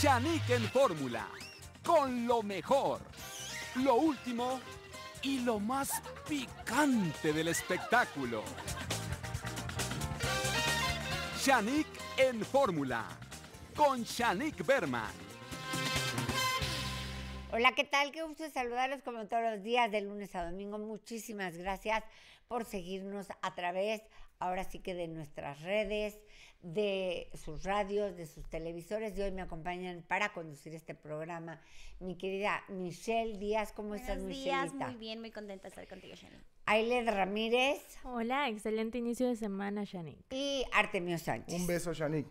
Shanik en fórmula, con lo mejor, lo último y lo más picante del espectáculo. Yanik en fórmula, con Shanik Berman. Hola, ¿qué tal? Qué gusto saludarlos como todos los días, de lunes a domingo. Muchísimas gracias por seguirnos a través, ahora sí que de nuestras redes, de sus radios, de sus televisores. Y hoy me acompañan para conducir este programa mi querida Michelle Díaz. ¿Cómo estás, Michelle? Muy bien, muy contenta de estar contigo, Shani. Ailed Ramírez. Hola, excelente inicio de semana, Shani. Y Artemio Sánchez. Un beso, Shani.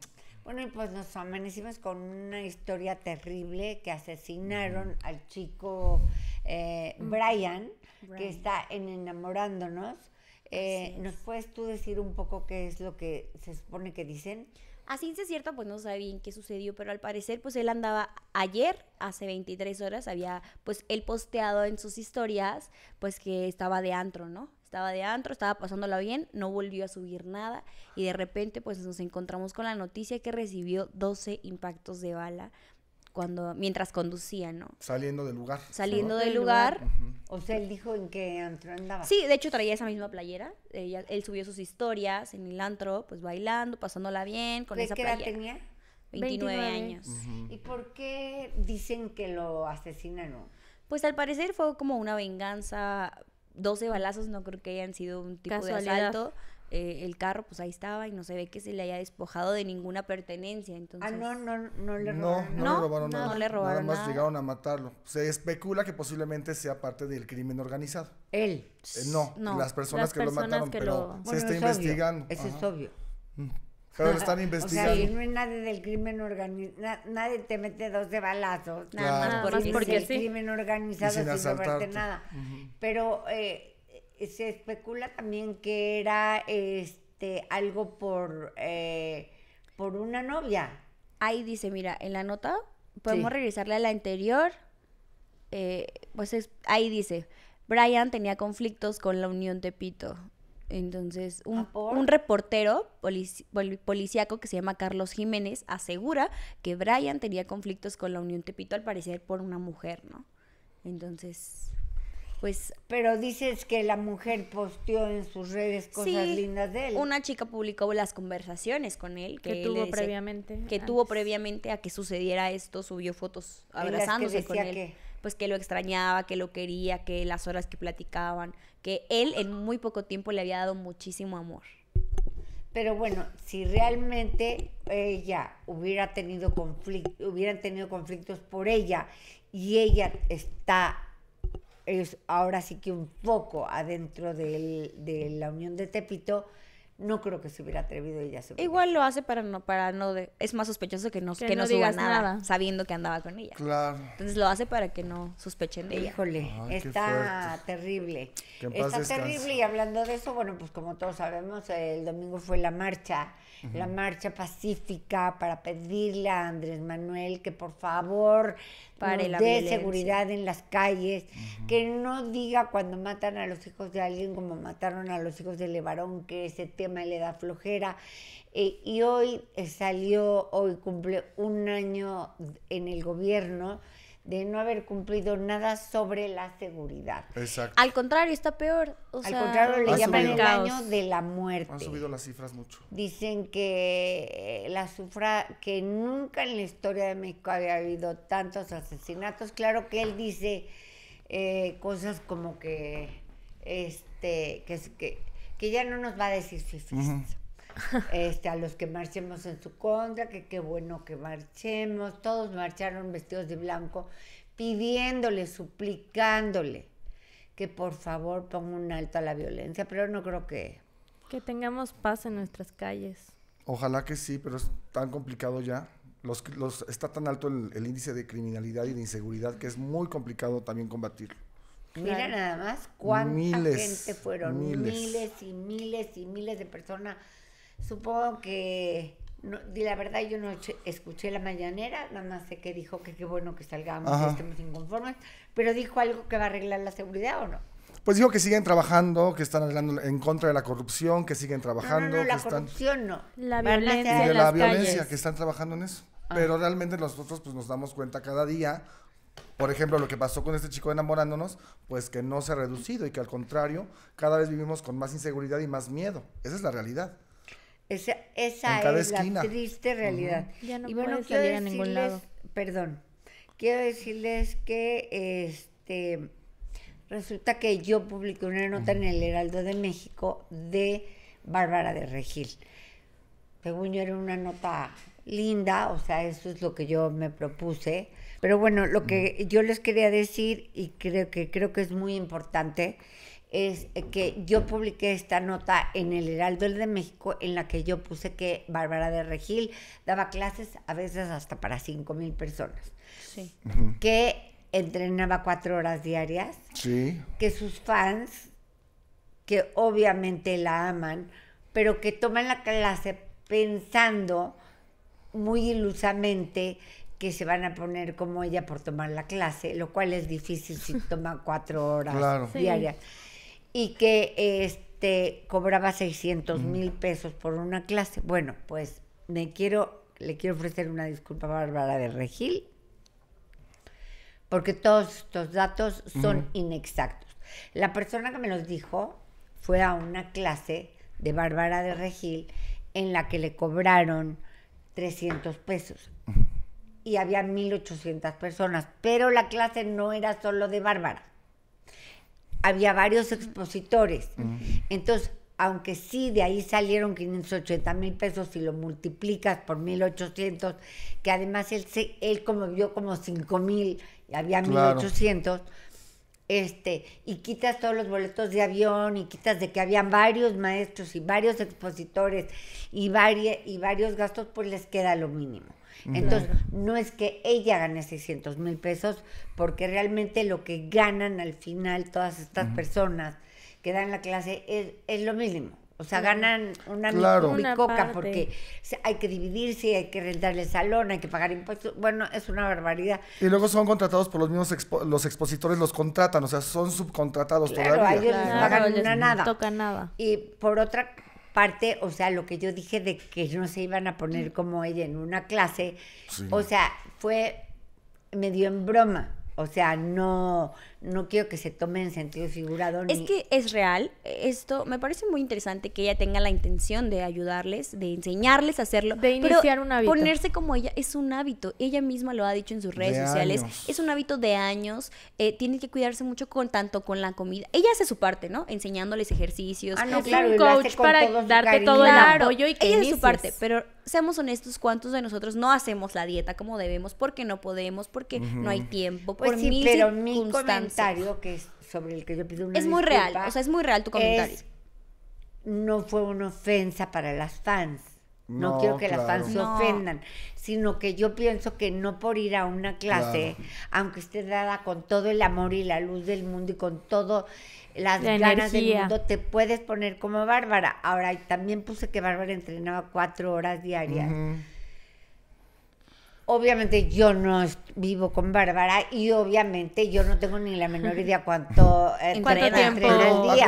Bueno, y pues nos amanecimos con una historia terrible que asesinaron al chico eh, mm. Brian, que está en Enamorándonos eh, ¿Nos puedes tú decir un poco qué es lo que se supone que dicen? así es cierto, pues no sabe bien qué sucedió, pero al parecer, pues él andaba ayer, hace 23 horas, había, pues él posteado en sus historias, pues que estaba de antro, ¿no? Estaba de antro, estaba pasándola bien, no volvió a subir nada y de repente, pues nos encontramos con la noticia que recibió 12 impactos de bala cuando, mientras conducía, ¿no? Saliendo del lugar. Saliendo del lugar. O sea, él dijo en qué antro andaba. Sí, de hecho traía esa misma playera. él subió sus historias en el antro, pues bailando, pasándola bien, con esa qué edad tenía? 29, años. ¿Y por qué dicen que lo asesinan? Pues al parecer fue como una venganza 12 balazos no creo que hayan sido un tipo de asalto, eh, el carro, pues ahí estaba y no se ve que se le haya despojado de ninguna pertenencia. Ah, entonces... Ah, no, no, no le robaron. No, no, le robaron nada. No le robaron nada más llegaron a matarlo. Se especula que posiblemente sea parte del crimen organizado. Él. Eh, no, las personas que lo mataron, pero se está investigando. Eso es obvio. Mm. Pero lo están investigando. O sea, no es nadie del crimen organizado. nadie te mete dos de balazos. Nada, más porque, porque, es el crimen organizado y sin, sin nada. Pero eh, eh, se especula también que era este algo por, eh, por una novia. Ahí dice, mira, en la nota podemos regresarle a la anterior. Eh, pues ahí dice, Brian tenía conflictos con la Unión Tepito. Entonces, un, ¿Ah, reportero policíaco que se llama Carlos Jiménez asegura que Brian tenía conflictos con la Unión Tepito, al parecer por una mujer, ¿no? Entonces, pues... Pero dices que la mujer posteó en sus redes cosas lindas de él. Una chica publicó las conversaciones con él que, tuvo previamente. Que tuvo previamente a que sucediera esto, subió fotos abrazándose con él. Que... Pues que lo extrañaba, que lo quería, que las horas que platicaban, que él en muy poco tiempo le había dado muchísimo amor. Pero bueno, si realmente ella hubiera tenido conflicto, hubieran tenido conflictos por ella y ella está es ahora sí que un poco adentro de la Unión de Tepito no creo que se hubiera atrevido ella. a Igual lo hace para no, para no es más sospechoso que no, que, no, nada, sabiendo que andaba con ella. Claro. Entonces lo hace para que no sospechen de Híjole, está terrible. Está terrible y hablando de eso, bueno, pues como todos sabemos, el domingo fue la marcha, la marcha pacífica para pedirle a Andrés Manuel que por favor para nos dé seguridad en las calles, que no diga cuando matan a los hijos de alguien como mataron a los hijos de Levarón, que ese tema enferma le da flojera. Eh, y hoy eh, salió, hoy cumple un año en el gobierno de no haber cumplido nada sobre la seguridad. Al contrario, está peor. Al contrario, le llaman el año de la muerte. Han subido las cifras mucho. Dicen que eh, la sufra, que nunca en la historia de México había habido tantos asesinatos. Claro que él dice cosas como que este, que, que que ya no nos va a decir si sí, este, a los que marchemos en su contra, que qué bueno que marchemos. Todos marcharon vestidos de blanco, pidiéndole, suplicándole que por favor ponga un alto a la violencia, pero no creo que... Que tengamos paz en nuestras calles. Ojalá que sí, pero es tan complicado ya. Los, los, está tan alto el índice de criminalidad y de inseguridad que es muy complicado también combatirlo. Mira nada más cuánta gente fueron, miles. y miles y miles de personas. Supongo que, no, la verdad yo no escuché la mañanera, nada más sé que dijo que qué bueno que salgamos, que estemos inconformes, pero dijo algo que va a arreglar la seguridad o no. Pues dijo que siguen trabajando, que están hablando en contra de la corrupción, que siguen trabajando. No, la corrupción no. La violencia. De la violencia, que están trabajando en eso. Ah. Pero realmente nosotros pues nos damos cuenta cada día por ejemplo, lo que pasó con este chico enamorándonos, pues que no se ha reducido y que al contrario, cada vez vivimos con más inseguridad y más miedo. Esa es la realidad. Esa, es la triste realidad. Ya no y bueno, quiero decirles, a ningún lado. Perdón, quiero decirles que este resulta que yo publiqué una nota en el Heraldo de México de Bárbara de Regil. Según yo era una nota linda, o sea, eso es lo que yo me propuse pero bueno, lo que yo les quería decir y creo que creo que es muy importante es eh, que yo publiqué esta nota en el Heraldo de México en la que yo puse que Bárbara de Regil daba clases a veces hasta para 5 mil personas. Sí. Que entrenaba cuatro horas diarias. Sí. Que sus fans, que obviamente la aman, pero que toman la clase pensando muy ilusamente que se van a poner como ella por tomar la clase, lo cual es difícil si toma cuatro horas diarias. Y que este cobraba 600 mil pesos por una clase. Bueno, pues me quiero, le quiero ofrecer una disculpa a Bárbara de Regil, porque todos estos datos son inexactos. La persona que me los dijo fue a una clase de Bárbara de Regil en la que le cobraron 300 pesos y había 1.800 personas, pero la clase no era solo de Bárbara. Había varios expositores. Entonces, aunque sí de ahí salieron 580 mil pesos, y lo multiplicas por 1.800, que además él, él como vio como 5.000 mil había 1.800, este, y quitas todos los boletos de avión y quitas de que habían varios maestros y varios expositores y, y varios gastos, pues les queda lo mínimo. Entonces, no es que ella gane 600 mil pesos, porque realmente lo que ganan al final todas estas personas que dan la clase es, es lo mínimo. O sea, ganan una misma coca porque hay que dividirse, hay que rentar el salón, hay que pagar impuestos. Bueno, es una barbaridad. Y luego son contratados por los mismos los expositores, los contratan, o sea, son subcontratados claro, todavía. ellos claro, pagan Toca nada. Y por otra parte, o sea, lo que yo dije de que no se iban a poner como ella en una clase, o sea, fue medio en broma, o sea, no, no quiero que se tome en sentido figurado. Es que es real. Esto me parece muy interesante que ella tenga la intención de ayudarles, de enseñarles a hacerlo. De iniciar un hábito. Ponerse como ella es un hábito. Ella misma lo ha dicho en sus redes sociales. Es un hábito de años. Eh, tiene que cuidarse mucho con tanto con la comida. Ella hace su parte, ¿no? Enseñándoles ejercicios. Ah, no, un coach para darte todo el apoyo y ella hace su parte. Pero seamos honestos, ¿cuántos de nosotros no hacemos la dieta como debemos? Porque no podemos, porque no hay tiempo, pues por mil circunstancias comentario que es sobre el que yo pido una Es muy real, o sea, es muy real tu comentario. no fue una ofensa para las fans. No, quiero que las fans se ofendan, sino que yo pienso que no por ir a una clase, aunque esté dada con todo el amor y la luz del mundo y con todo las ganas del mundo, te puedes poner como Bárbara. Ahora, también puse que Bárbara entrenaba cuatro horas diarias. Obviamente yo no vivo con Bárbara y obviamente yo no tengo ni la menor idea cuánto, al eh, día.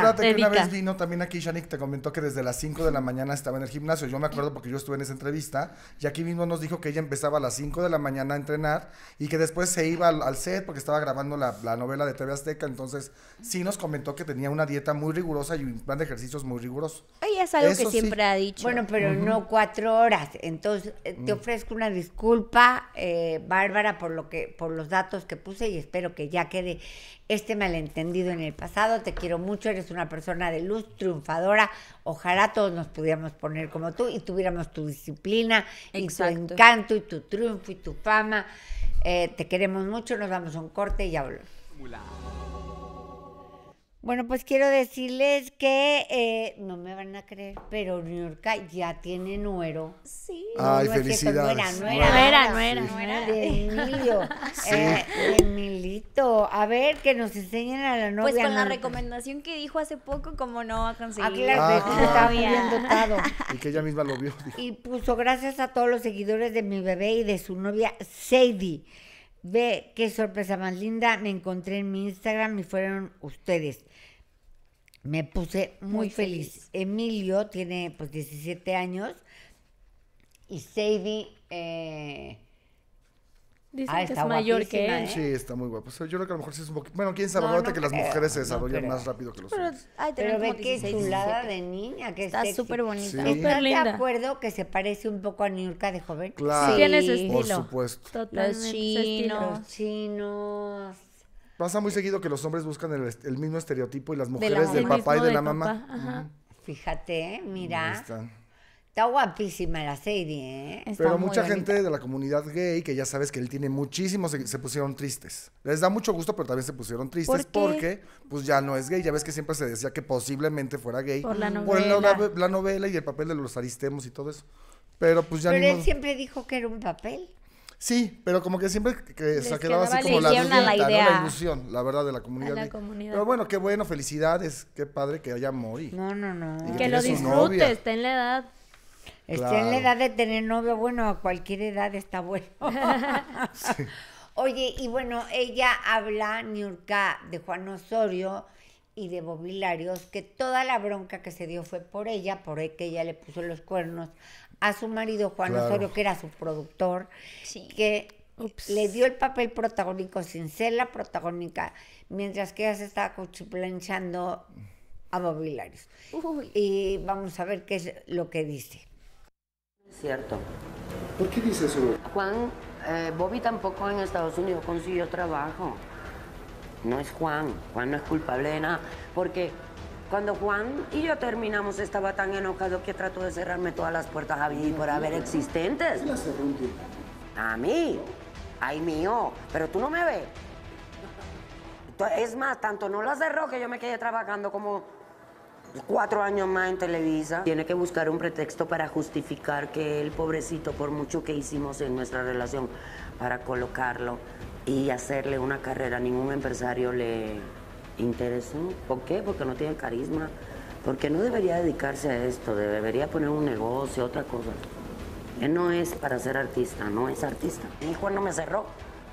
Acuérdate que una vez vino también aquí, Shanik, te comentó que desde las 5 de la mañana estaba en el gimnasio. Yo me acuerdo porque yo estuve en esa entrevista y aquí mismo nos dijo que ella empezaba a las 5 de la mañana a entrenar y que después se iba al, set porque estaba grabando la, novela de TV Azteca. Entonces sí nos comentó que tenía una dieta muy rigurosa y un plan de ejercicios muy riguroso. Ella es algo que siempre ha dicho. Bueno, pero no cuatro horas. Entonces eh, te mm. ofrezco una disculpa eh, Bárbara, por, lo que, por los datos que puse y espero que ya quede este malentendido en el pasado. Te quiero mucho, eres una persona de luz, triunfadora. Ojalá todos nos pudiéramos poner como tú y tuviéramos tu disciplina y tu encanto y tu triunfo y tu fama. Eh, te queremos mucho, nos damos un corte y ya bueno, pues quiero decirles que eh, no me van a creer, pero New York ya tiene nuero. Sí. Ay, no, felicidades. Es nuera, nuera, nuera, nuera. De Emilio. Sí. Eh, Emilito. A ver, que nos enseñen a la pues novia. Pues con la recomendación que dijo hace poco, como no ha conseguido. Ah, claro, ah, estaba bien dotado. Y que ella misma lo vio. Y puso gracias a todos los seguidores de mi bebé y de su novia Sadie. Ve qué sorpresa más linda. Me encontré en mi Instagram y fueron ustedes me puse muy, feliz. Emilio tiene pues 17 años y Sadie... Eh, Dicen ah, que es mayor que él. ¿eh? Sí, está muy guapo. Yo creo que a lo mejor sí es un poquito. Bueno, quién sabe, no, que las mujeres se desarrollan más rápido que los hombres. Pero, ay, pero ve qué chulada de niña que está. súper bonita. Sí. de acuerdo que se parece un poco a Niurka de joven? Claro. Sí, estilo. Por supuesto. Totalmente. Los chinos. Pasa muy seguido que los hombres buscan el, mismo estereotipo y las mujeres del papá y de, la mamá. Fíjate, mira. Está guapísima la serie, ¿eh? Pero mucha gente de la comunidad gay, que ya sabes que él tiene muchísimos, se, pusieron tristes. Les da mucho gusto, pero también se pusieron tristes porque pues ya no es gay. Ya ves que siempre se decía que posiblemente fuera gay. Por la novela. Por la, novela y el papel de los aristemos y todo eso. Pero pues ya Pero él siempre dijo que era un papel. Sí, pero como que siempre que se quedaba así como la, ilusión, la verdad, de la comunidad. Pero bueno, qué bueno, felicidades, qué padre que haya Mori. No, no, no. que, lo disfrute, está en la edad. Está en la edad de tener novio, bueno, a cualquier edad está bueno. Oye, y bueno, ella habla, Niurka, de Juan Osorio y de Bobilarios, que toda la bronca que se dio fue por ella, por que ella le puso los cuernos a su marido Juan Osorio, que era su productor, que le dio el papel protagónico sin ser la protagónica, mientras que ella se estaba cuchiplanchando a Bobilarios. Y vamos a ver qué es lo que dice. Cierto. ¿Por qué dice eso? Juan, eh, Bobby tampoco en Estados Unidos consiguió trabajo. No es Juan. Juan no es culpable de nada. Porque cuando Juan y yo terminamos, estaba tan enojado que trató de cerrarme todas las puertas a vivir por haber existentes. ¿Quién A mí. Ay, mío. Pero tú no me ves. Es más, tanto no lo cerró que yo me quedé trabajando como cuatro años más en Televisa. Tiene que buscar un pretexto para justificar que el pobrecito, por mucho que hicimos en nuestra relación, para colocarlo y hacerle una carrera, ningún empresario le interesante. ¿Por qué? Porque no tiene carisma. Porque no debería dedicarse a esto, debería poner un negocio, otra cosa. Él no es para ser artista, no es artista. Mi hijo no me cerró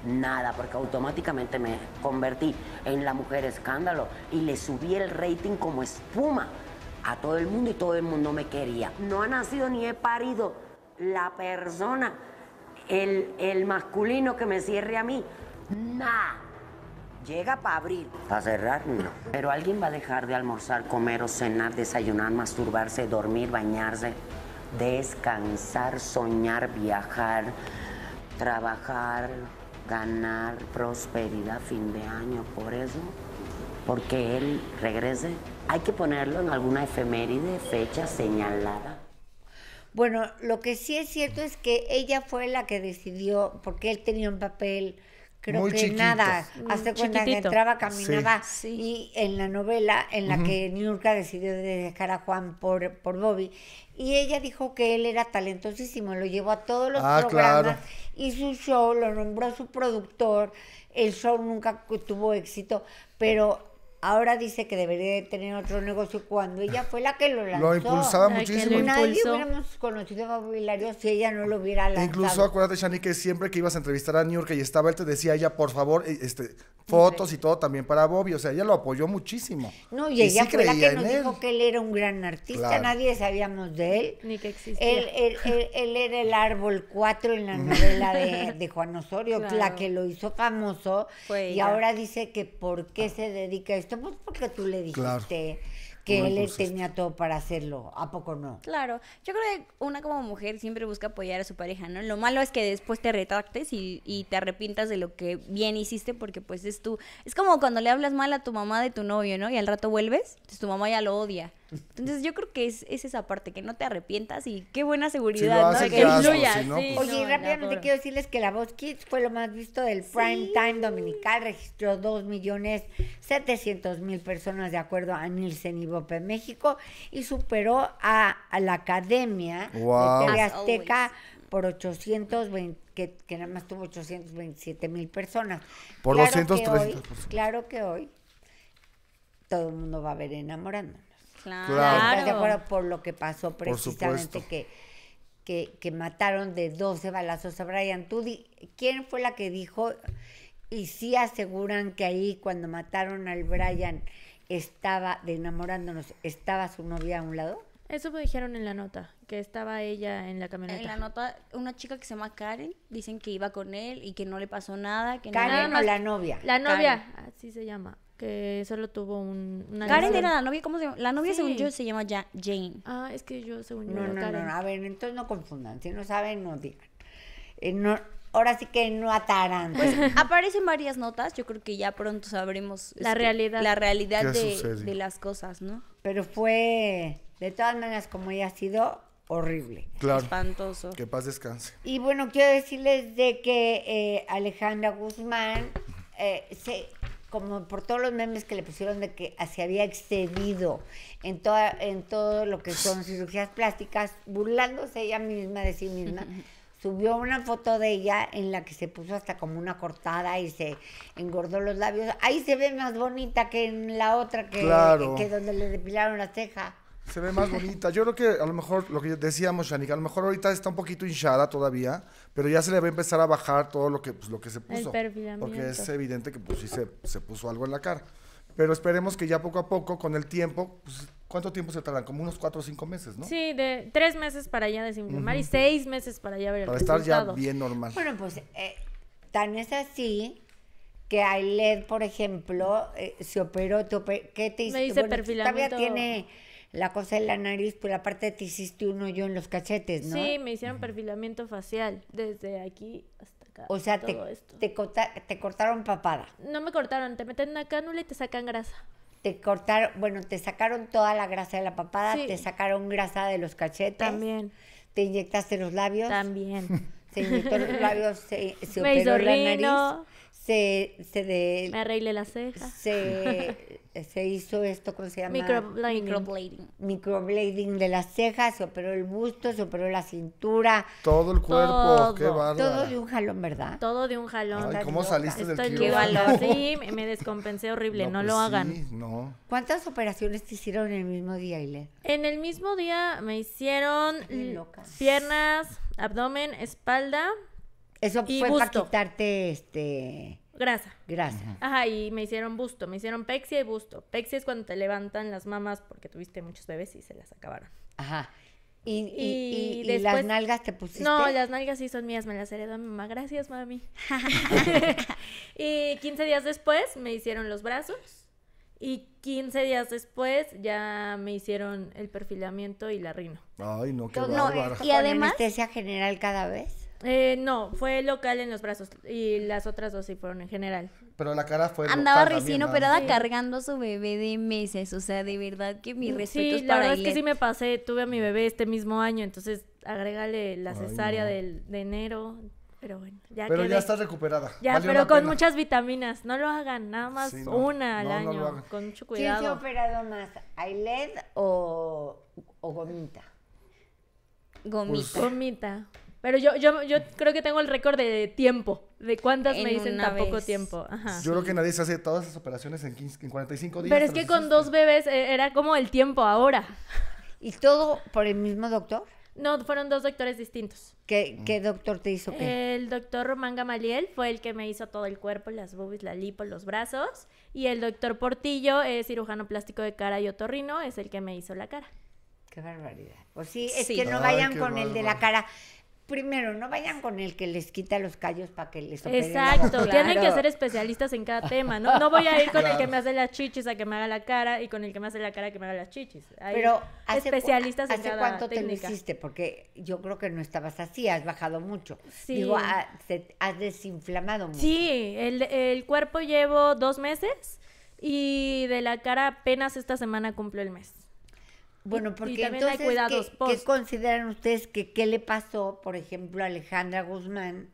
nada, porque automáticamente me convertí en la mujer escándalo y le subí el rating como espuma a todo el mundo y todo el mundo me quería. No ha nacido ni he parido la persona, el, el masculino que me cierre a mí. Nada. Llega para abrir? Para cerrar, no. Pero alguien va a dejar de almorzar, comer o cenar, desayunar, masturbarse, dormir, bañarse, descansar, soñar, viajar, trabajar, ganar prosperidad fin de año. Por eso, porque él regrese, hay que ponerlo en alguna efeméride, fecha señalada. Bueno, lo que sí es cierto es que ella fue la que decidió, porque él tenía un papel creo Muy que nada. Mm, Hasta cuando entraba, caminaba. Y en la novela en la que Nurka decidió dejar a Juan por, Bobby, y ella dijo que él era talentosísimo, lo llevó a todos los ah, programas, claro. hizo su show, lo nombró su productor, el show nunca tuvo éxito, pero Ahora dice que debería tener otro negocio cuando ella fue la que lo lanzó. Lo impulsaba muchísimo. Nadie hubiéramos conocido a Hilario si ella no lo hubiera e lanzado. Incluso acuérdate, Shani, que siempre que ibas a entrevistar a New York y estaba él, te decía ella, por favor, e, este, fotos y todo también para Bobby. O sea, ella lo apoyó muchísimo. No, y, ella fue la que nos dijo que él era un gran artista. Nadie sabíamos de él. Ni que existía. Él, era el árbol 4 en la novela de, Juan Osorio, la que lo hizo famoso. y ahora dice que por qué se dedica a esto ¿Por Pues porque tú le dijiste que él pues, este. tenía todo para hacerlo, ¿a poco no? Claro, yo creo que una como mujer siempre busca apoyar a su pareja, ¿no? Lo malo es que después te retractes y, te arrepientas de lo que bien hiciste porque pues es tú, es como cuando le hablas mal a tu mamá de tu novio, ¿no? Y al rato vuelves, tu mamá ya lo odia entonces yo creo que es, esa parte, que no te arrepientas y qué buena seguridad, ¿no? Oye, rápidamente quiero decirles que La Voz Kids fue lo más visto del prime time dominical, registró 2 millones 700 mil personas de acuerdo a Nielsen y Bope México y superó a, la Academia de Azteca por 820, que, nada más tuvo 827 mil personas. Por claro claro que hoy todo el mundo va a ver enamorando Claro. Por lo que pasó precisamente que, que, mataron de 12 balazos a Brian. ¿Tú ¿Quién fue la que dijo? Y sí aseguran que ahí cuando mataron al Brian estaba, de enamorándonos, estaba su novia a un lado. Eso me dijeron en la nota, que estaba ella en la camioneta. En la nota, una chica que se llama Karen, dicen que iba con él y que no le pasó nada. Que Karen o la novia. La novia, así se llama que solo tuvo un... Una Karen era la novia, ¿cómo se llama? La novia, según yo, se llama Jane. Ah, es que yo, según yo, no, no, No, no, a ver, entonces no confundan. Si no saben, no digan. Eh, no, ahora sí que no ataran. Pues, aparecen varias notas, yo creo que ya pronto sabremos... La este, realidad. La realidad de, las cosas, ¿no? Pero fue, de todas maneras, como ha sido, horrible. Claro. Espantoso. Que paz descanse. Y bueno, quiero decirles de que eh, Alejandra Guzmán eh, se como por todos los memes que le pusieron de que se había excedido en, toda, en todo lo que son cirugías plásticas, burlándose ella misma de sí misma. Subió una foto de ella en la que se puso hasta como una cortada y se engordó los labios. Ahí se ve más bonita que en la otra que, que donde le depilaron la ceja. Se ve más bonita. Yo creo que a lo mejor lo que decíamos, Shanik, a lo mejor ahorita está un poquito hinchada todavía, pero ya se le va a empezar a bajar todo lo que, pues, lo que se puso. El Porque es evidente que pues, sí se, puso algo en la cara. Pero esperemos que ya poco a poco, con el tiempo, pues, ¿cuánto tiempo se tardan? Como unos cuatro o cinco meses, ¿no? Sí, de tres meses para ya desinflamar y seis meses para ya ver el Para estar ya bien normal. Bueno, pues eh, tan es así que Ailed, por ejemplo, eh, se operó, ¿qué te hizo? Me dice perfilamiento. Todavía tiene la cosa de la nariz, pues aparte te hiciste uno yo en los cachetes, ¿no? Sí, me hicieron perfilamiento facial desde aquí hasta acá. O sea, te, te, te, cortaron papada. No me cortaron, te meten una cánula y te sacan grasa. Te cortaron, bueno, te sacaron toda la grasa de la papada, te sacaron grasa de los cachetes. También. Te inyectaste los labios. También. Se inyectó los labios, se, se operó la nariz se, se de, me arreglé las cejas. Se, se hizo esto, ¿cómo se llama? Microblading. Microblading. de las cejas, se operó el busto, se operó la cintura. Todo el cuerpo, todo. qué bárbaro. Todo de un jalón, ¿verdad? Todo de un jalón. Ay, ¿Cómo saliste del quirófano? Sí, me descompensé horrible, no, pues lo hagan. no. ¿Cuántas operaciones te hicieron en el mismo día, Ile? En el mismo día me hicieron piernas, abdomen, espalda. Eso fue para quitarte este Grasa. Grasa. Ajá, y me hicieron busto, me hicieron pexia y busto. Pexia es cuando te levantan las mamas porque tuviste muchos bebés y se las acabaron. Ajá. ¿Y, y, y, las nalgas te pusiste? No, las nalgas sí son mías, me las heredó mi mamá. Gracias, mami. y 15 días después me hicieron los brazos. Y 15 días después ya me hicieron el perfilamiento y la rino. Ay, no, qué no, Y además... anestesia general cada vez? Eh, no, fue local en los brazos y las otras dos sí fueron en general. Pero la cara fue Andaba recién operada cargando a su bebé de meses, o sea, de verdad que mi respeto sí, la verdad es que sí me pasé, tuve a mi bebé este mismo año, entonces agrégale la cesárea de enero, pero bueno, ya Pero ya estás recuperada. Ya, pero con muchas vitaminas. No lo hagan, nada más una al año. con mucho cuidado. ¿Quién se ha operado más? ¿Ailed o, o Gomita? Pues, gomita. gomita. Pero yo, yo, yo creo que tengo el récord de tiempo, de cuántas me dicen tan poco tiempo. Yo creo que nadie se hace todas esas operaciones en, 15, en 45 días. Pero es que con dos bebés eh, era como el tiempo ahora. ¿Y todo por el mismo doctor? No, fueron dos doctores distintos. ¿Qué, mm. qué doctor te hizo qué? El doctor Román Gamaliel fue el que me hizo todo el cuerpo, las boobies, la lipo, los brazos. Y el doctor Portillo cirujano plástico de cara y otorrino, es el que me hizo la cara. Qué barbaridad. O pues sí, es que no vayan con el de la cara primero, no vayan con el que les quita los callos para que les operen Exacto, tienen que ser especialistas en cada tema, ¿no? No voy a ir con el que me hace las chichis a que me haga la cara y con el que me hace la cara a que me haga las chichis. Pero hace especialistas en ¿hace cuánto te lo hiciste? Porque yo creo que no estabas así, has bajado mucho. Sí. Digo, ah, has desinflamado mucho. Sí, el, el cuerpo llevo dos meses y de la cara apenas esta semana cumplo el mes. Bueno, porque entonces, hay cuidados ¿qué, consideran ustedes que qué le pasó, por ejemplo, a Alejandra Guzmán?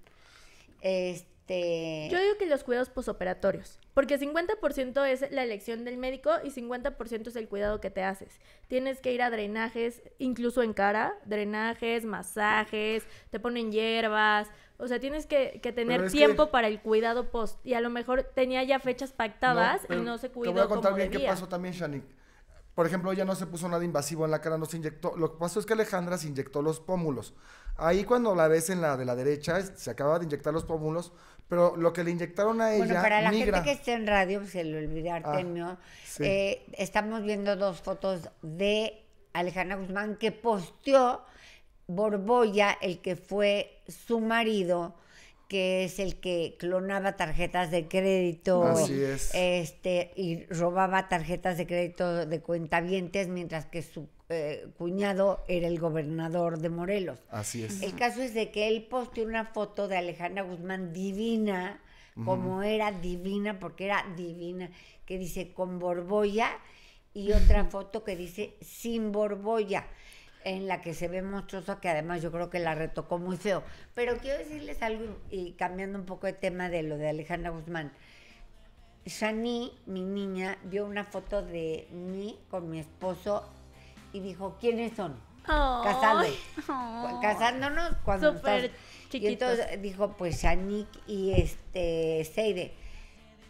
Este... Yo digo que los cuidados posoperatorios, porque 50% es la elección del médico y 50% es el cuidado que te haces. Tienes que ir a drenajes, incluso en cara, drenajes, masajes, te ponen hierbas, o sea, tienes que, que tener tiempo para el cuidado post. Y a lo mejor tenía ya fechas pactadas y no se cuidó. Te voy a contar bien qué pasó también, Shanik por ejemplo, ella no se puso nada invasivo en la cara, no se inyectó. Lo que pasó es que Alejandra se inyectó los pómulos. Ahí cuando la ves en la de la derecha, se acaba de inyectar los pómulos, pero lo que le inyectaron a ella. Bueno, para la gente que esté en radio, pues, se le olvidó ah, Artemio, eh, estamos viendo dos fotos de Alejandra Guzmán que posteó Borboya, el que fue su marido que es el que clonaba tarjetas de crédito este y robaba tarjetas de crédito de cuentavientes mientras que su eh, cuñado era el gobernador de Morelos. Así es. El caso es de que él posteó una foto de Alejandra Guzmán divina, como era divina, porque era divina, que dice con borboya y otra foto que dice sin borboya en la que se ve monstruosa, que además yo creo que la retocó muy feo. Pero quiero decirles algo, y cambiando un poco de tema de lo de Alejandra Guzmán. Shani, mi niña, vio una foto de mí con mi esposo y dijo, ¿quiénes son? casándonos Casándonos cuando estás... Y entonces dijo, pues Shani y este Seide.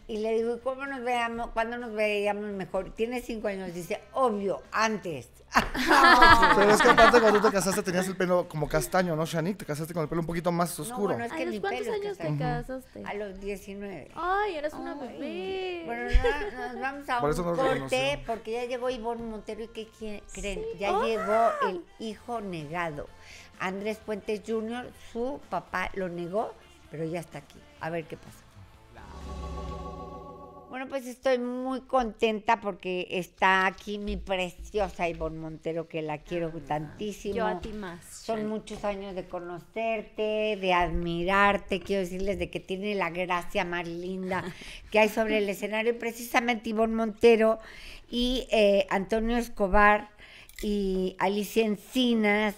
Y le digo, ¿y cómo nos veamos? ¿Cuándo nos veíamos mejor? Tiene cinco años. Dice, obvio, antes. Pero es que aparte cuando tú te casaste tenías el pelo como castaño, ¿no, Shani? Te casaste con el pelo un poquito más oscuro. es que ¿A los cuántos años te casaste? A los 19. Ay, eres una bebé. Bueno, nos vamos a un corte porque ya llegó Ivonne Montero y ¿qué creen? Ya oh. llegó el hijo negado. Andrés Puentes Jr., su papá lo negó, pero ya está aquí. A ver qué pasa pues estoy muy contenta porque está aquí mi preciosa Ivonne Montero, que la quiero ah, tantísimo. Yo a ti más. Son muchos años de conocerte, de admirarte. Quiero decirles de que tiene la gracia más linda que hay sobre el escenario. Precisamente Ivonne Montero y eh, Antonio Escobar y Alicia Encinas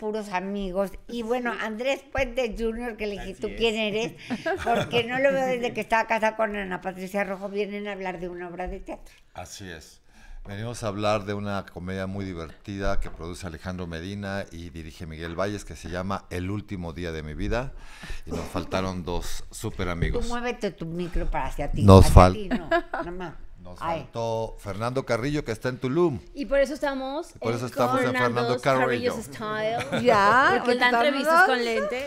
puros amigos. Y bueno, Andrés Puente Jr., que le dije, ¿tú quién eres? Porque no lo veo desde que estaba casa con Ana Patricia Rojo, vienen a hablar de una obra de teatro. Así es. Venimos a hablar de una comedia muy divertida que produce Alejandro Medina y dirige Miguel Valles que se llama El último día de mi vida y nos faltaron dos súper amigos. muévete tu micro para hacia ti. Nos falta. Fernando Carrillo, que está en Tulum. Y por eso estamos. por eso estamos en Fernando Carrillo. Ya. Porque da entrevistas con lentes.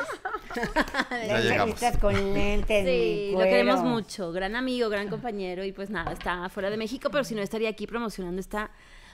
ya con lentes. Sí, lo queremos mucho. Gran amigo, gran compañero. Y pues nada, está fuera de México, pero si no estaría aquí promocionando esta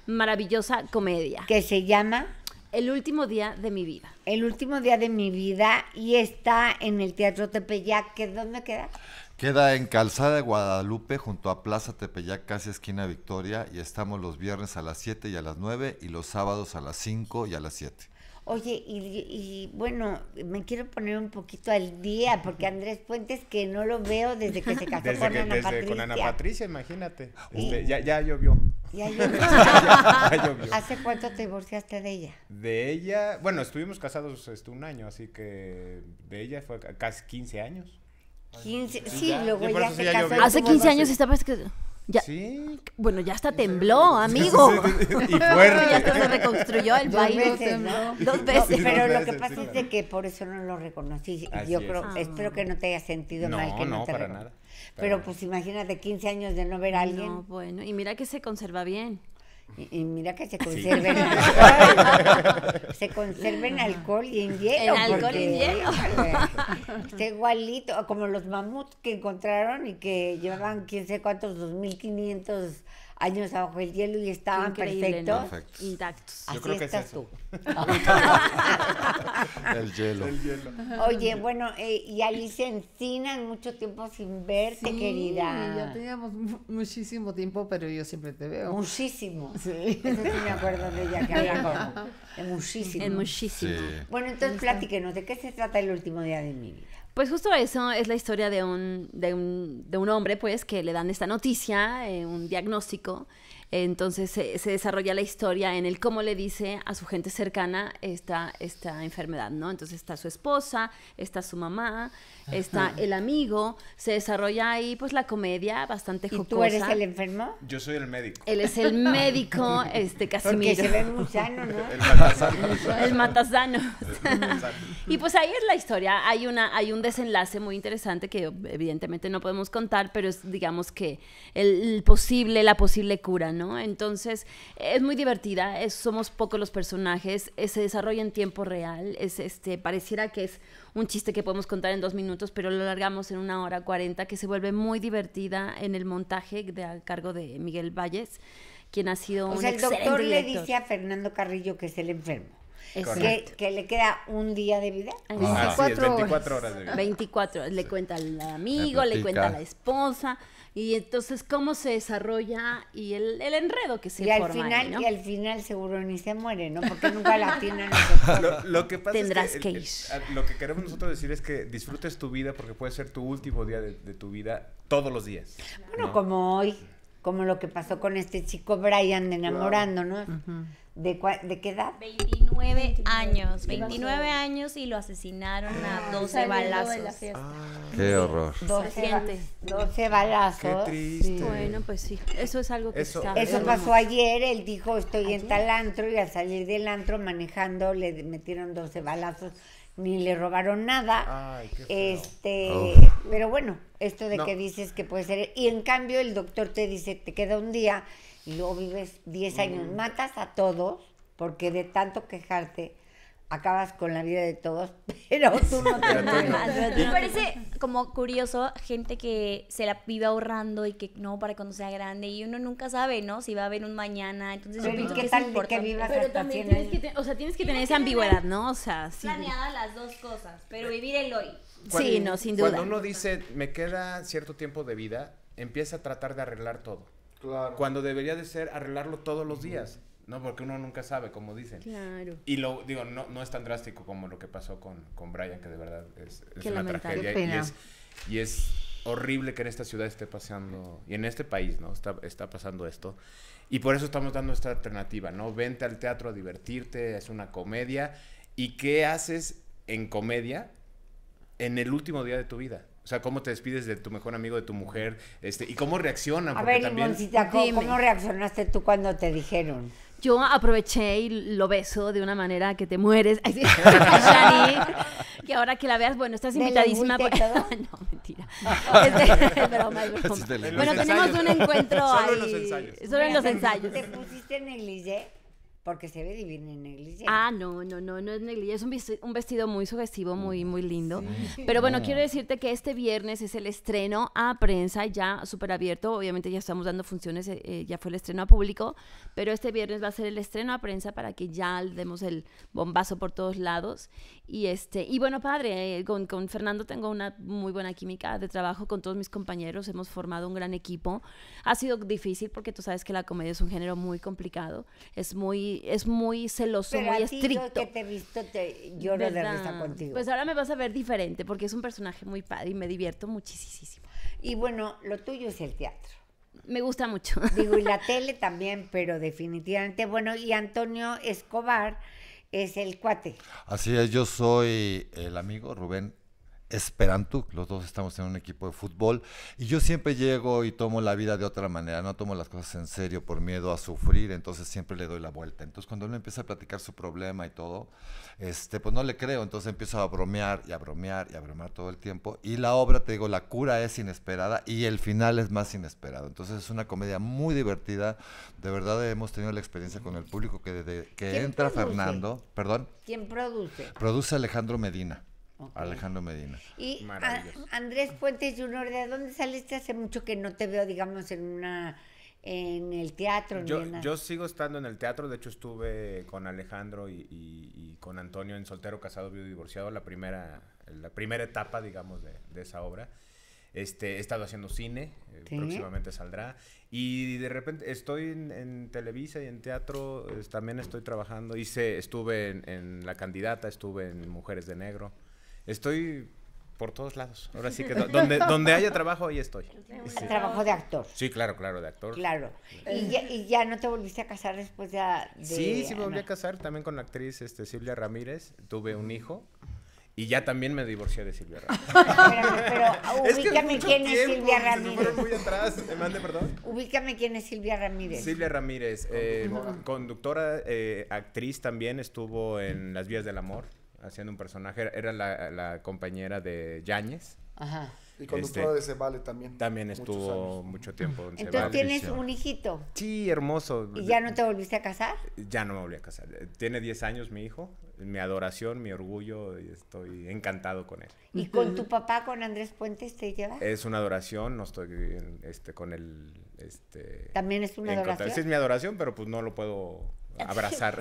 maravillosa comedia. Que se llama. El último día de mi vida. El último día de mi vida y está en el Teatro Tepeyac, que ¿dónde queda? Queda en Calzada de Guadalupe junto a Plaza Tepeyac, casi esquina Victoria, y estamos los viernes a las 7 y a las 9 y los sábados a las 5 y a las 7. Oye, y, bueno, me quiero poner un poquito al día, porque Andrés Puentes, que no lo veo desde que se casó con, Ana Patricia. desde con Ana Patricia. imagínate. Este, ya, llovió. Ya llovió. ¿Hace cuánto te divorciaste de ella? De ella, bueno, estuvimos casados este, un año, así que de ella fue casi 15 años. 15, sí, luego Hace 15 años estaba... Ya, ¿Sí? Bueno, ya hasta tembló, amigo. y Ya hasta se reconstruyó el baile. Dos veces. pero lo que pasa es que por eso no lo reconocí. Yo creo, espero ah. que no te haya sentido mal que no, te para nada. Pero pues imagínate 15 años de no ver a alguien. bueno, y mira que se conserva bien. Y, mira que se conserven alcohol. se conserven alcohol y en hielo. El alcohol y en hielo. Está igualito, como los mamuts que encontraron y que llevaban quién sé cuántos, 2.500 años bajo el hielo y estaban perfectos. Intactos. Así Yo creo que estás es tú. el, hielo. Oye, bueno, eh, y Alicia Encinas, mucho tiempo sin verte, querida. sí, Ya teníamos muchísimo tiempo, pero yo siempre te veo. Muchísimo. Sí. Eso sí me acuerdo de ella que había como. muchísimo. muchísimo. Bueno, entonces platíquenos, ¿de qué se trata el último día de mi vida? Pues justo eso es la historia de un, de un, de un hombre, pues, que le dan esta noticia, eh, un diagnóstico, entonces se, desarrolla la historia en el cómo le dice a su gente cercana esta, esta enfermedad, ¿no? Entonces está su esposa, está su mamá, está el amigo, se desarrolla ahí pues la comedia bastante ¿Y ¿Tú eres el enfermo? Yo soy el médico. Él es el médico, este Casimiro. Porque se ve muy ¿no? El matasano. el y pues ahí es la historia, hay una hay un desenlace muy interesante que evidentemente no podemos contar, pero es digamos que el, posible la posible cura, ¿no? ¿no? Entonces es muy divertida, somos pocos los personajes, eh, se desarrolla en tiempo real, es este, pareciera que es un chiste que podemos contar en dos minutos, pero lo largamos en una hora cuarenta, que se vuelve muy divertida en el montaje al cargo de Miguel Valles, quien ha sido... O sea, el doctor le dice a Fernando Carrillo que es el enfermo es que, le queda un día de vida. 24, ah, horas. de vida. le cuenta al amigo, le cuenta a la esposa. Y entonces, ¿cómo se desarrolla y el, enredo que se y Al final, Y al final seguro ni se muere, ¿no? Porque nunca la tienen. lo, que pasa Tendrás es que, ir. Ah, lo que queremos nosotros decir es que disfrutes tu vida porque puede ser tu último día de, tu vida todos los días. Bueno, como hoy, como lo que pasó con este chico Brian enamorando no ¿De, ¿De, qué edad? 29, años. 29 años y lo asesinaron a 12 ah, balazos. qué horror. 12, balazos. Bueno, pues sí. Eso es algo que Eso, eso pasó ayer. Él dijo: Estoy en tal antro y al salir del antro manejando le metieron 12 balazos. Ni le robaron nada. Ay, qué este, oh. pero bueno, esto de que dices que puede ser. Y en cambio, el doctor te dice: Te queda un día y luego vives 10 años, matas a todos, porque de tanto quejarte acabas con la vida de todos, pero tú no te Me parece como curioso gente que se la vive ahorrando y que no para cuando sea grande y uno nunca sabe, ¿no? Si va a haber un mañana, entonces pero ¿qué pero también tienes que, o sea, tienes que tener esa ambigüedad, ¿no? O sea, planeada las dos cosas, pero vivir el hoy. sí, no, sin duda. Cuando uno dice, "Me queda cierto tiempo de vida", empieza a tratar de arreglar todo. Cuando debería de ser arreglarlo todos los días. No, porque uno nunca sabe, como dicen. Claro. Y lo digo, no, no es tan drástico como lo que pasó con, con Brian, que de verdad es, una tragedia. Y es, horrible que en esta ciudad esté pasando, y en este país, ¿no? Está, está pasando esto. Y por eso estamos dando esta alternativa, ¿no? Vente al teatro a divertirte, es una comedia. ¿Y qué haces en comedia en el último día de tu vida? O sea, cómo te despides de tu mejor amigo, de tu mujer, este, y cómo reaccionan. A ver, también... ¿cómo, reaccionaste tú cuando te dijeron? yo aproveché y lo beso de una manera que te mueres. que ahora que la veas, bueno, estás invitadísima. no, mentira. Este, bueno, tenemos un encuentro Solo ahí. En los ensayos. Solo en los ensayos. ¿Te pusiste en el porque se ve divino en negligencia. Ah, no, no, no, no es negligé, Es un, vestido, muy sugestivo, muy, mm, muy lindo. Pero bueno, quiero ah. decirte que este viernes es el estreno a prensa, ya súper abierto. Obviamente ya estamos dando funciones, eh, eh, ya fue el estreno a público, pero este viernes va a ser el estreno a prensa para que ya demos el bombazo por todos lados. Y este, y bueno, padre, eh, con, con Fernando tengo una muy buena química de trabajo con todos mis compañeros. Hemos formado un gran equipo. Ha sido difícil porque tú sabes que la comedia es un género muy complicado. Es muy es muy celoso, muy estricto. que te he visto, lloro de contigo. Pues ahora me vas a ver diferente, porque es un personaje muy padre y me divierto muchísimo. Y bueno, lo tuyo es el teatro. Me gusta mucho. Digo, y la tele también, pero definitivamente, bueno, y Antonio Escobar es el cuate. Así es, yo soy el amigo Rubén Esperanto. los dos estamos en un equipo de fútbol y yo siempre llego y tomo la vida de otra manera, no tomo las cosas en serio por miedo a sufrir, entonces siempre le doy la vuelta. Entonces cuando él me empieza a platicar su problema y todo, este, pues no le creo, entonces empiezo a bromear y a bromear y a bromear todo el tiempo y la obra, te digo, la cura es inesperada y el final es más inesperado. Entonces es una comedia muy divertida, de verdad hemos tenido la experiencia con el público que que entra Fernando, perdón. ¿Quién produce? Produce Alejandro Medina. Alejandro Medina. Y Andrés Puentes Junior, ¿de dónde saliste? Hace mucho que no te veo, digamos, en una en el teatro. Yo, yo sigo estando en el teatro, de hecho estuve con Alejandro y, con Antonio en Soltero, Casado, Viudo, Divorciado, la primera, la primera etapa, digamos, de, esa obra. Este, he estado haciendo cine, eh, próximamente saldrá. Y de repente estoy en, Televisa y en teatro, también estoy trabajando. Hice, estuve en La Candidata, estuve en Mujeres de Negro. Estoy por todos lados. Ahora sí que donde, donde haya trabajo, ahí estoy. Trabajo de actor. Sí, claro, claro, de actor. Claro. ¿Y ya, no te volviste a casar después de...? de sí, sí me volví a casar también con la actriz este, Silvia Ramírez. Tuve un hijo. Y ya también me divorcié de Silvia Ramírez. Pero, ubícame quién es Silvia Ramírez. Muy atrás, eh, perdón. Ubícame quién es Silvia Ramírez. Silvia Ramírez, eh, conductora, eh, actriz también, estuvo en Las Vías del Amor haciendo un personaje, era la, compañera de Yáñez. Ajá. Y conductor este, de Cebale también. También estuvo mucho tiempo en Entonces tienes un hijito. Sí, hermoso. ¿Y ya no te volviste a casar? Ya no me volví a casar. Tiene 10 años mi hijo, mi adoración, mi orgullo, y estoy encantado con él. ¿Y con tu papá, con Andrés Puentes, te llevas? Es una adoración, no estoy este, con él. Este, también es una adoración. Sí, es mi adoración, pero pues no lo puedo abrazar.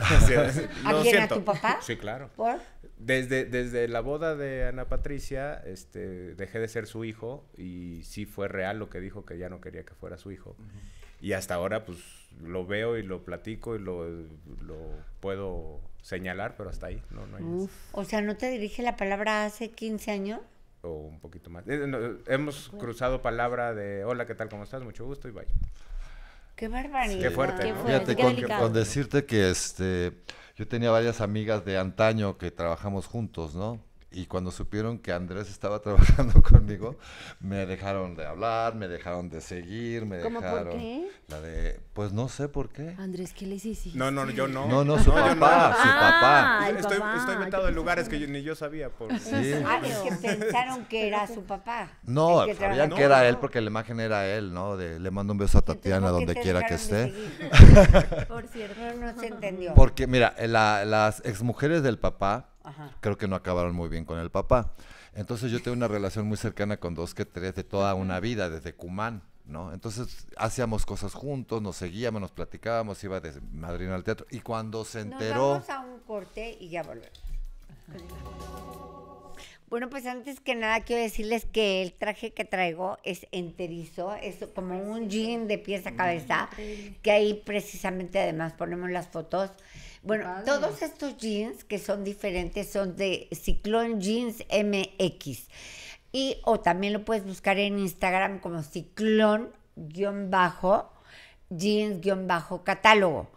¿A quién? ¿A tu papá? Sí, claro. ¿Por? desde, desde la boda de Ana Patricia, este, dejé de ser su hijo y sí fue real lo que dijo que ya no quería que fuera su hijo. Y hasta ahora, pues, lo veo y lo platico y lo, puedo señalar, pero hasta ahí, no, hay Uf, O sea, ¿no te dirige la palabra hace 15 años? O un poquito más. Eh, hemos cruzado palabra de hola, ¿qué tal? ¿Cómo estás? Mucho gusto y bye. Qué barbaridad. Qué fuerte. Fíjate, con, decirte que este, yo tenía varias amigas de antaño que trabajamos juntos, ¿no? Y cuando supieron que Andrés estaba trabajando conmigo, me dejaron de hablar, me dejaron de seguir, me dejaron. ¿Por qué? La de, pues no sé por qué. Andrés, ¿qué le hiciste? No, no, yo no. No, no, su papá, su papá. Ah, estoy, papá. en lugares que ni yo sabía. Por... Ah, es que pensaron que era su papá. No, que sabían que era él porque la imagen era él, ¿no? le mando un beso a Tatiana donde quiera que esté. por cierto, no se entendió. Porque, mira, eh, la, las exmujeres del papá creo que no acabaron muy bien con el papá. Entonces yo tengo una relación muy cercana con dos que tres de toda una vida, desde Cumán. Entonces hacíamos cosas juntos, nos seguíamos, nos platicábamos, iba de madrina al teatro. Y cuando se enteró. Nos vamos a un corte y ya volvemos. Bueno, pues antes que nada quiero decirles que el traje que traigo es enterizo, es como un jean de pies a cabeza, que ahí precisamente además ponemos las fotos. Bueno, todos estos jeans que son diferentes son de Ciclón Jeans MX o también lo puedes buscar en Instagram como ciclón-jeans-catálogo.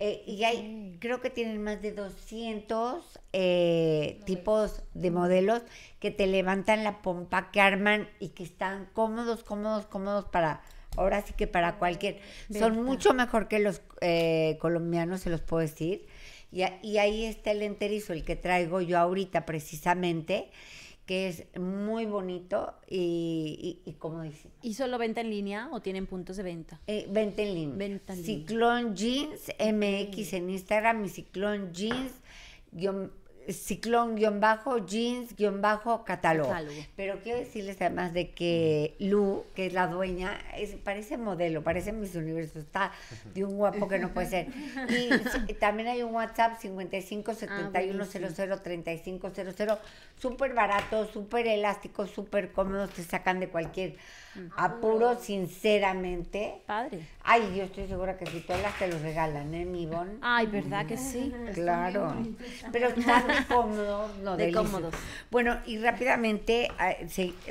Eh, y hay, creo que tienen más de 200 eh, tipos de modelos que te levantan la pompa, que arman y que están cómodos, cómodos, cómodos para, ahora sí que para cualquier. Son mucho mejor que los eh, colombianos, se los puedo decir. Y, y ahí está el enterizo, el que traigo yo ahorita precisamente que es muy bonito y, y, como dice. ¿Y solo venta en línea o tienen puntos de venta? Eh, venta en línea. Ciclón Jeans MX en Instagram mi Ciclón Jeans yo ciclón-jeans-catálogo. bajo, bajo, Pero quiero decirles además de que Lu, que es la dueña, parece modelo, parece Miss Universo, está de un guapo que no puede ser. Y también hay un WhatsApp 55 71 ah, súper barato, súper elástico, súper cómodo, te sacan de cualquier mm. apuro, sinceramente. Padre. Ay, yo estoy segura que si todas hablas te los regalan, ¿eh, mi Ay, ¿verdad que sí? Claro. Pero también cómodos, de cómodos. Bueno, y rápidamente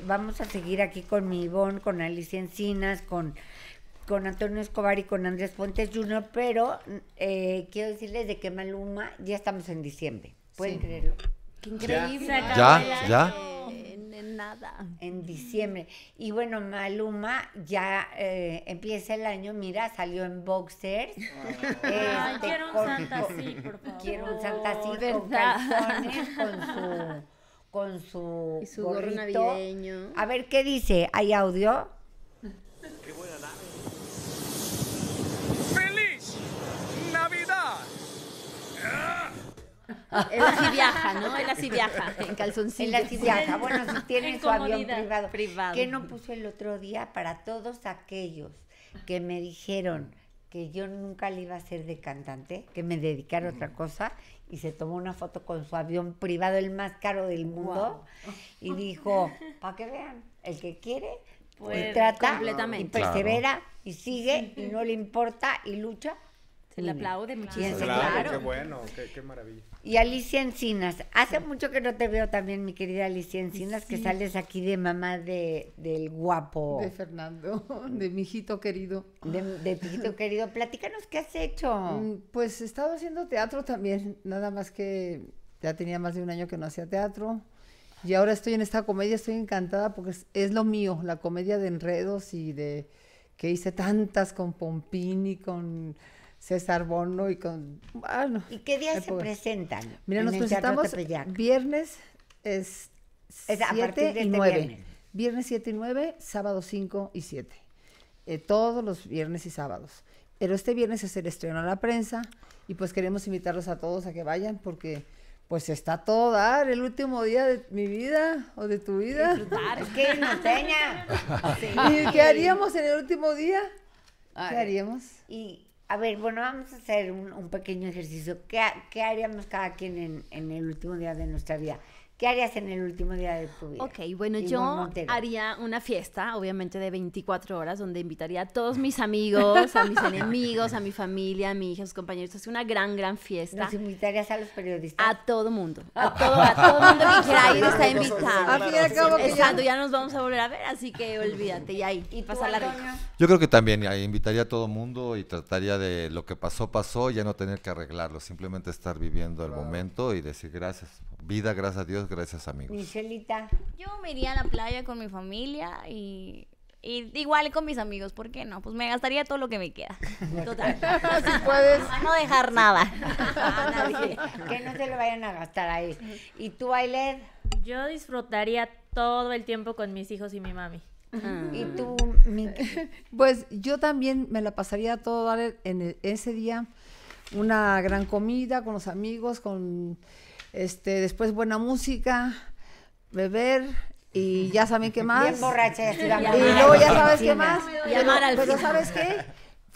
vamos a seguir aquí con mi Ivonne, con Alicia Encinas, con, con Antonio Escobar y con Andrés Fuentes Jr., pero eh, quiero decirles de que Maluma ya estamos en diciembre. ¿Pueden creerlo? Qué increíble. ya. ¿Ya? nada. En diciembre. Y bueno, Maluma ya eh, empieza el año, mira, salió en boxers. Ah. Este, quiero un sí, por favor. Quiero un sí con calzones, con su con su, gorrito. gorro navideño. A ver qué dice, ¿hay audio? Él así viaja, ¿no? Él así viaja, en calzoncillos. Él viaja. Bueno, si tiene su avión privado. ¿Qué no puso el otro día para todos aquellos que me dijeron que yo nunca le iba a ser de cantante, que me dedicara a otra cosa, y se tomó una foto con su avión privado, el más caro del mundo, y dijo, para que vean, el que quiere, pues, trata, y persevera, y sigue, y no le importa, y lucha, el le aplaude muchísimo. Claro, qué bueno, qué, maravilla. Y Alicia Encinas, hace mucho que no te veo también, mi querida Alicia Encinas, que sales aquí de mamá de, del guapo. De Fernando, de mi hijito querido. De, mi hijito querido. Platícanos qué has hecho. Mm, pues he estado haciendo teatro también, nada más que ya tenía más de un año que no hacía teatro. Y ahora estoy en esta comedia, estoy encantada porque es lo mío, la comedia de enredos y de que hice tantas con Pompini, con César Bono y con... Bueno, ¿Y qué día se presentan? Mira, nos presentamos viernes es 7 y 9. Este viernes 7 y 9, sábado 5 y 7. Eh, todos los viernes y sábados. Pero este viernes se el a la prensa y pues queremos invitarlos a todos a que vayan porque pues está todo dar el último día de mi vida o de tu vida. ¿Qué ¿Y qué haríamos en el último día? ¿Qué haríamos? Y a ver, bueno, vamos a hacer un, pequeño ejercicio. ¿Qué, haríamos cada quien en el último día de nuestra vida? ¿Qué harías en el último día de tu vida? Ok, bueno, yo haría una fiesta, obviamente de 24 horas, donde invitaría a todos mis amigos, a mis enemigos, a mi familia, a mis hijos, compañeros. es una gran, gran fiesta. ¿Nos invitarías a los periodistas? A todo mundo. A ah. todo, a todo mundo que quiera está invitado. Exacto, ya nos vamos a volver a ver, así que olvídate. Y ahí, y la Yo creo que también invitaría a todo mundo y trataría de lo que pasó, pasó, ya no tener que arreglarlo, simplemente estar viviendo el momento y decir gracias. Vida, gracias a Dios, gracias amigos. Michelita. Yo me iría a la playa con mi familia y igual con mis amigos, ¿por qué no? Pues me gastaría todo lo que me queda. no dejar nada. Que no se lo vayan a gastar ahí. ¿Y tú, Ailet? Yo disfrutaría todo el tiempo con mis hijos y mi mami. Ah. ¿Y tú, mi... Pues yo también me la pasaría todo en ese día. Una gran comida con los amigos, con este, después buena música, beber, y ya saben qué más. Bien borracha, y luego ya sabes qué más. Pero, pero, ¿sabes qué?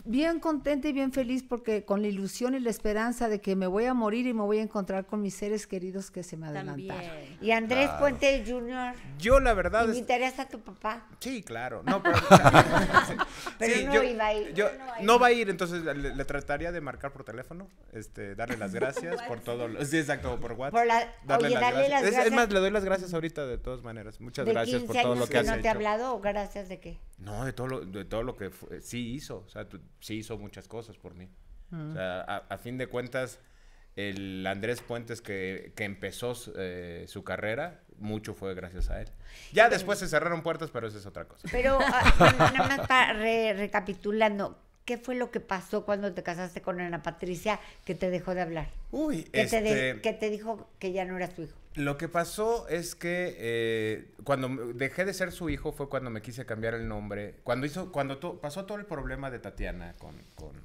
bien contenta y bien feliz porque con la ilusión y la esperanza de que me voy a morir y me voy a encontrar con mis seres queridos que se me adelantaron. Y Andrés Puente Jr. Yo la verdad me interesa a tu papá? Sí, claro. No, pero, no yo, iba a ir. no, va a ir, entonces le, trataría de marcar por teléfono, este, darle las gracias por todo. Lo, sí, exacto, por WhatsApp. darle las gracias. Es, más, le doy las gracias ahorita de todas maneras. Muchas gracias por todo lo que, que no te ha hablado? ¿Gracias de qué? No, de todo lo, que sí hizo. O sea, tú, sí hizo muchas cosas por mí. O mm. sea, a, fin de cuentas, el Andrés Puentes que, empezó eh, su carrera, mucho fue gracias a él. Ya después se cerraron puertas, pero esa es otra cosa. Pero, ah, nada más recapitulando, ¿qué fue lo que pasó cuando te casaste con Ana Patricia que te dejó de hablar? Uy, que, este... te que te dijo que ya no eras tu hijo. Lo que pasó es que eh, cuando dejé de ser su hijo fue cuando me quise cambiar el nombre. Cuando hizo, cuando pasó todo el problema de Tatiana con.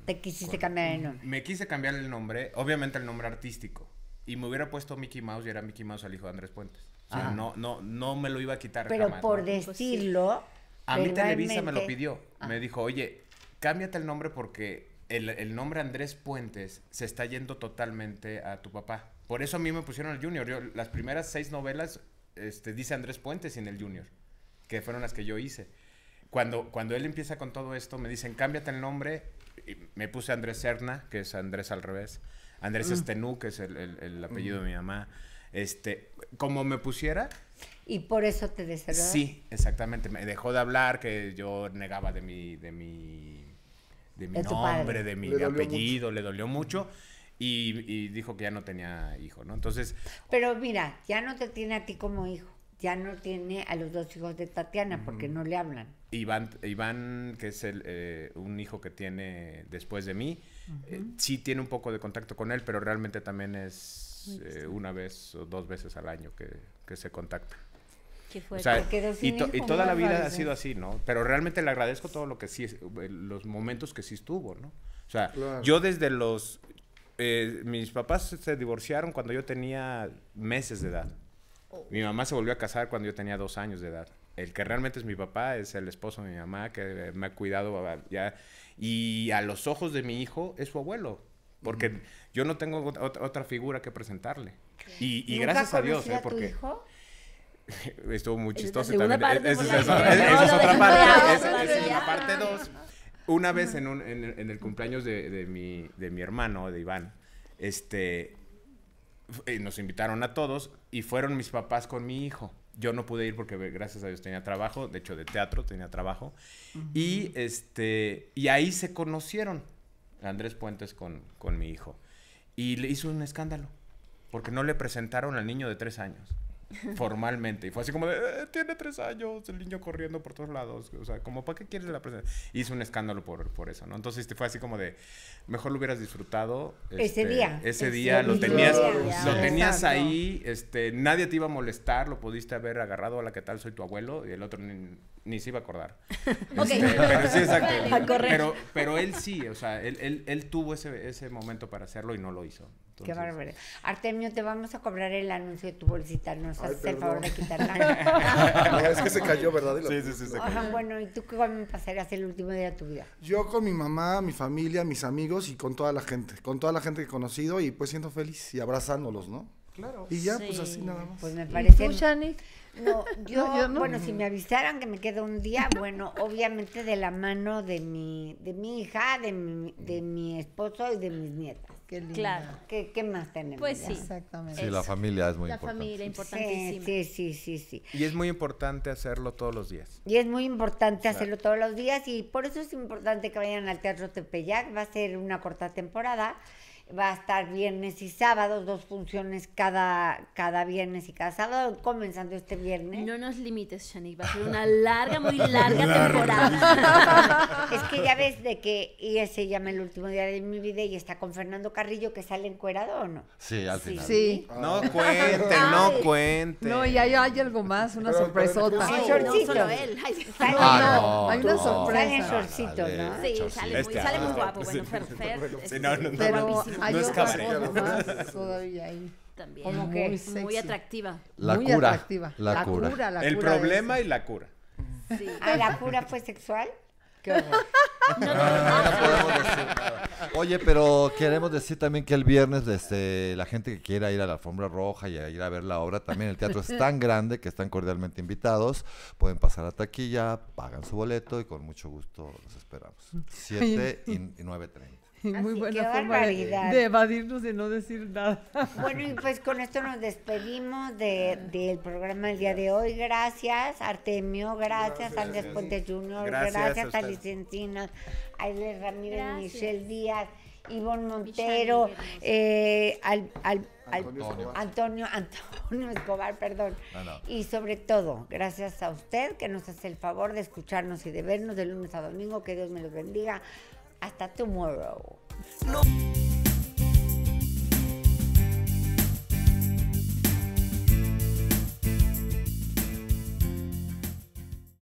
Te quisiste cambiar el nombre. Me quise cambiar el nombre, obviamente el nombre artístico. Y me hubiera puesto Mickey Mouse y era Mickey Mouse al hijo de Andrés Puentes. Ah. no, no, no me lo iba a quitar. Pero por decirlo. A mí Televisa me lo pidió. Ah. Me dijo, oye, cámbiate el nombre porque el, el nombre Andrés Puentes se está yendo totalmente a tu papá. Por eso a mí me pusieron el Junior. las primeras seis novelas, este, dice Andrés Puentes en el Junior, que fueron las que yo hice. Cuando, cuando él empieza con todo esto, me dicen, cámbiate el nombre. me puse Andrés Serna, que es Andrés al revés. Andrés mm. Estenú, que es el, apellido de mi mamá. Este, como me pusiera. Y por eso te desheredó. Sí, exactamente. Me dejó de hablar que yo negaba de mi, de mi, de mi nombre, de mi apellido, le dolió mucho. Y, dijo que ya no tenía hijo, ¿no? Entonces... Pero mira, ya no te tiene a ti como hijo, ya no tiene a los dos hijos de Tatiana porque no le hablan. Iván, Iván que es el, eh, un hijo que tiene después de mí, eh, sí tiene un poco de contacto con él, pero realmente también es eh, una vez o dos veces al año que, se contacta. Qué o sea, y, y, toda la vida ha sido así, ¿no? Pero realmente le agradezco todo lo que sí, los momentos que sí estuvo, ¿no? O sea, yo desde los eh, mis papás se divorciaron cuando yo tenía meses de edad. Oh. Mi mamá se volvió a casar cuando yo tenía dos años de edad. El que realmente es mi papá es el esposo de mi mamá, que eh, me ha cuidado ah, ya. Y a los ojos de mi hijo es su abuelo. Porque yo no tengo otra, figura que presentarle. Y, gracias a Dios, ¿eh? Porque. Estuvo muy chistoso también. Esa es, otra parte. Esa es la parte 2. Una vez en, el cumpleaños de, mi, de mi hermano, de Iván, este, eh, nos invitaron a todos y fueron mis papás con mi hijo. Yo no pude ir porque gracias a Dios tenía trabajo, de hecho de teatro tenía trabajo. Y este y ahí se conocieron Andrés Puentes con, con mi hijo. Y le hizo un escándalo porque no le presentaron al niño de tres años formalmente. Y fue así como de, eh, tiene tres años, el niño corriendo por todos lados. O sea, como, ¿para qué quieres la presencia? Hizo un escándalo por, por eso, ¿no? Entonces este, fue así como de, mejor lo hubieras disfrutado. ese este, día. Ese día, lo tenías, lo tenías ahí, este, nadie te iba a molestar, lo pudiste haber agarrado, a la que tal soy tu abuelo, y el otro ni se iba a acordar. Este, pero sí, exacto. Pero, él sí, o sea, él, él, él tuvo ese, ese, momento para hacerlo y no lo hizo. Qué bárbaro. Artemio, te vamos a cobrar el anuncio de tu bolsita. Nos haces el favor de quitarla. no, es que se cayó, ¿verdad? Sí, sí, sí, se cayó. Ajá, bueno, ¿y tú cómo pasarías el último día de tu vida? Yo con mi mamá, mi familia, mis amigos y con toda la gente. Con toda la gente que he conocido y pues siendo feliz y abrazándolos, ¿no? Claro. Y ya, pues así nada más. Pues me parece. ¿Y tú, No, yo, bueno, si me avisaran que me quedo un día, bueno, obviamente de la mano de mi, de mi hija, de mi, de mi esposo y de mis nietas. Qué lindo. Claro. ¿Qué, ¿Qué, más tenemos? Pues sí. Exactamente. Sí, la familia es muy importante. La familia, importantísima. Sí, sí, sí, sí, Y es muy importante hacerlo todos los días. Y es muy importante hacerlo todos los días y por eso es importante que vayan al Teatro Tepeyac. Va a ser una corta temporada va a estar viernes y sábados, dos funciones cada, cada viernes y cada sábado, comenzando este viernes. No nos limites, Shani, va a ser una larga, muy larga temporada. es que ya ves de que y ese llama el último día de mi vida y está con Fernando Carrillo que sale encuerado o no. Sí, al final. Sí. No cuente, no cuente. No, y hay, hay algo más, una sorpresa sorpresota. no, solo él. Ah, hay una sorpresa. ¿no? Sí, sale, muy, sale muy guapo, este, bueno, Sí, este, no, no, no es todavía ahí. También. muy, muy atractiva. La cura. La, cura. El problema y la cura. Ah, la cura fue sexual? Qué ah, No, podemos decir Oye, pero queremos decir también que el viernes este, la gente que quiera ir a la alfombra roja y a ir a ver la obra también, el teatro es tan grande que están cordialmente invitados, pueden pasar a taquilla, pagan su boleto y con mucho gusto los esperamos. 7 y, y 9.30. muy buena forma de, evadirnos de no decir nada. Bueno, y pues con esto nos despedimos del programa del día de hoy. Gracias, Artemio, gracias, Andrés Puente Junior, gracias, a Licentina, Aile Ramírez, Michelle Díaz. Ivonne Montero, eh, Antonio. Antonio, Escobar, perdón. Y sobre todo, gracias a usted que nos hace el favor de escucharnos y de vernos de lunes a domingo. Que Dios me los bendiga. Hasta tomorrow. No.